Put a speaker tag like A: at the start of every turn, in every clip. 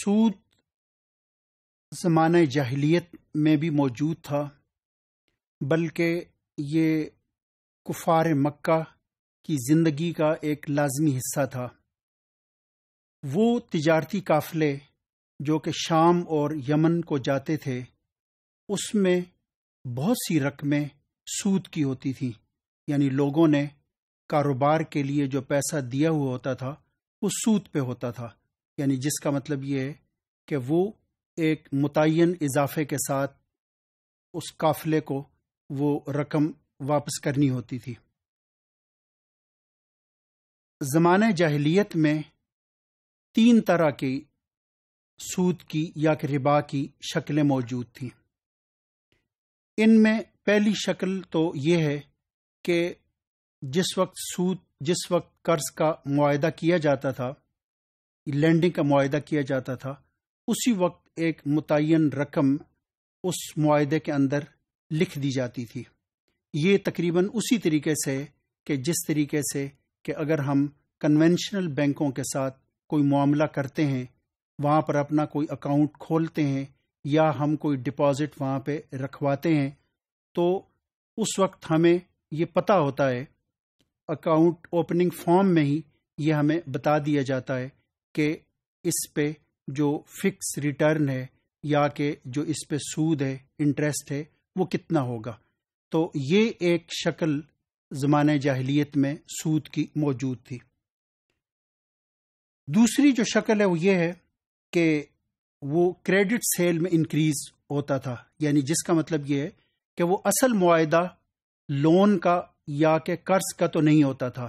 A: سود زمانہ جاہلیت میں بھی موجود تھا بلکہ یہ کفار مکہ کی زندگی کا ایک لازمی حصہ تھا وہ تجارتی قافلے جو کہ شام اور یمن کو جاتے تھے اس میں بہت سی رقمیں سود کی ہوتی تھیں یعنی لوگوں نے کاروبار کے لیے جو پیسہ دیا ہوا ہوتا تھا وہ سود پہ ہوتا تھا یعنی جس کا مطلب یہ ہے کہ وہ ایک متعین اضافے کے ساتھ اس قافلے کو وہ رقم واپس کرنی ہوتی تھی زمانہ جاہلیت میں تین طرح کی سود کی یا کہ ربا کی شکلیں موجود تھیں ان میں پہلی شکل تو یہ ہے کہ جس وقت سود جس وقت قرض کا معاہدہ کیا جاتا تھا لینڈنگ کا معاہدہ کیا جاتا تھا اسی وقت ایک متعین رقم اس معاہدے کے اندر لکھ دی جاتی تھی یہ تقریباً اسی طریقے سے کہ جس طریقے سے کہ اگر ہم کنونشنل بینکوں کے ساتھ کوئی معاملہ کرتے ہیں وہاں پر اپنا کوئی اکاؤنٹ کھولتے ہیں یا ہم کوئی ڈپازٹ وہاں پہ رکھواتے ہیں تو اس وقت ہمیں یہ پتہ ہوتا ہے اکاؤنٹ اوپننگ فارم میں ہی یہ ہمیں بتا دیا جاتا ہے کہ اس پہ جو فکس ریٹرن ہے یا کہ جو اس پہ سود ہے انٹرسٹ ہے وہ کتنا ہوگا تو یہ ایک شکل زمانہ جاہلیت میں سود کی موجود تھی دوسری جو شکل ہے وہ یہ ہے کہ وہ کریڈٹ سیل میں انکریز ہوتا تھا یعنی جس کا مطلب یہ ہے کہ وہ اصل معاہدہ لون کا یا کہ قرض کا تو نہیں ہوتا تھا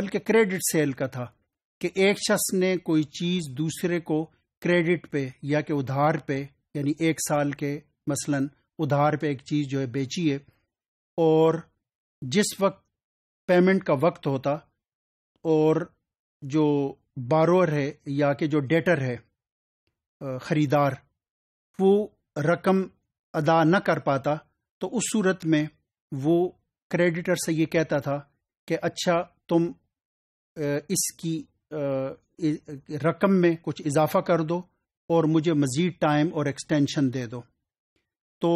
A: بلکہ کریڈٹ سیل کا تھا کہ ایک شخص نے کوئی چیز دوسرے کو کریڈٹ پہ یا کہ ادھار پہ یعنی ایک سال کے مثلا ادھار پہ ایک چیز جو ہے بیچی ہے اور جس وقت پیمنٹ کا وقت ہوتا اور جو بارور ہے یا کہ جو ڈیٹر ہے خریدار وہ رقم ادا نہ کر پاتا تو اس صورت میں وہ کریڈیٹر سے یہ کہتا تھا کہ اچھا تم اس کی رقم میں کچھ اضافہ کر دو اور مجھے مزید ٹائم اور ایکسٹینشن دے دو تو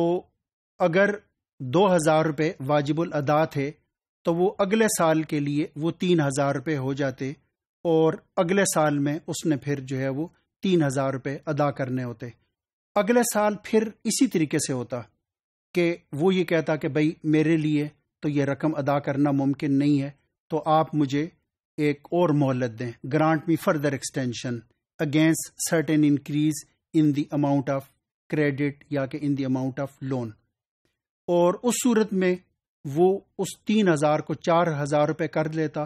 A: اگر دو ہزار روپے واجب الادا تھے تو وہ اگلے سال کے لیے وہ تین ہزار روپے ہو جاتے اور اگلے سال میں اس نے پھر جو ہے وہ تین ہزار روپے ادا کرنے ہوتے اگلے سال پھر اسی طریقے سے ہوتا کہ وہ یہ کہتا کہ بھائی میرے لیے تو یہ رقم ادا کرنا ممکن نہیں ہے تو آپ مجھے ایک اور مہلت دیں grant me further extension against certain increase in the amount of credit یا کہ in the amount of loan اور اس اس صورت میں وہ تین ہزار کو چار ہزار روپے کر لیتا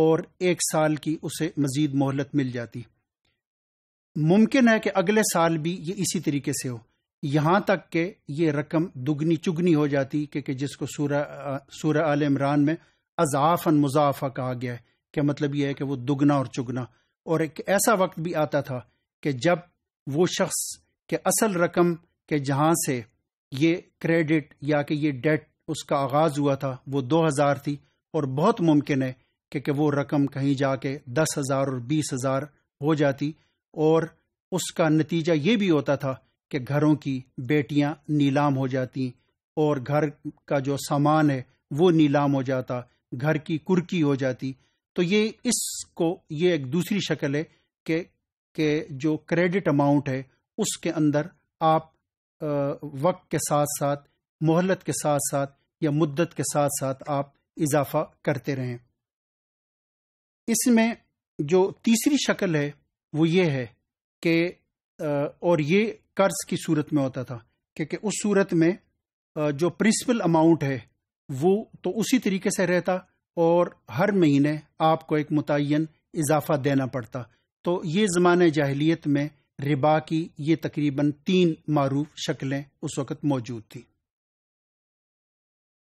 A: اور ایک سال کی اسے مزید مہلت مل جاتی ممکن ہے کہ اگلے سال بھی یہ اسی طریقے سے ہو یہاں تک کہ یہ رقم دگنی چگنی ہو جاتی کہ جس کو سورہ سورہ عال عمران میں اضافن مضافہ کہا گیا ہے مطلب یہ ہے کہ وہ دگنا اور چگنا اور ایک ایسا وقت بھی آتا تھا کہ جب وہ شخص کے اصل رقم کے جہاں سے یہ کریڈٹ یا کہ یہ ڈیٹ اس کا آغاز ہوا تھا وہ دو ہزار تھی اور بہت ممکن ہے کہ کہ وہ رقم کہیں جا کے دس ہزار اور بیس ہزار ہو جاتی اور اس کا نتیجہ یہ بھی ہوتا تھا کہ گھروں کی بیٹیاں نیلام ہو جاتی اور گھر کا جو سامان ہے وہ نیلام ہو جاتا گھر کی کرکی ہو جاتی تو یہ اس کو یہ ایک دوسری شکل ہے کہ کہ جو کریڈٹ اماؤنٹ ہے اس کے اندر آپ وقت کے ساتھ ساتھ مہلت کے ساتھ ساتھ یا مدت کے ساتھ ساتھ آپ اضافہ کرتے رہیں اس میں جو تیسری شکل ہے وہ یہ ہے کہ اور یہ قرض کی صورت میں ہوتا تھا کیونکہ اس صورت میں جو پرنسپل اماؤنٹ ہے وہ تو اسی طریقے سے رہتا اور ہر مہینے آپ کو ایک متعین اضافہ دینا پڑتا تو یہ زمانہ جاہلیت میں ربا کی یہ تقریباً تین معروف شکلیں اس وقت موجود تھیں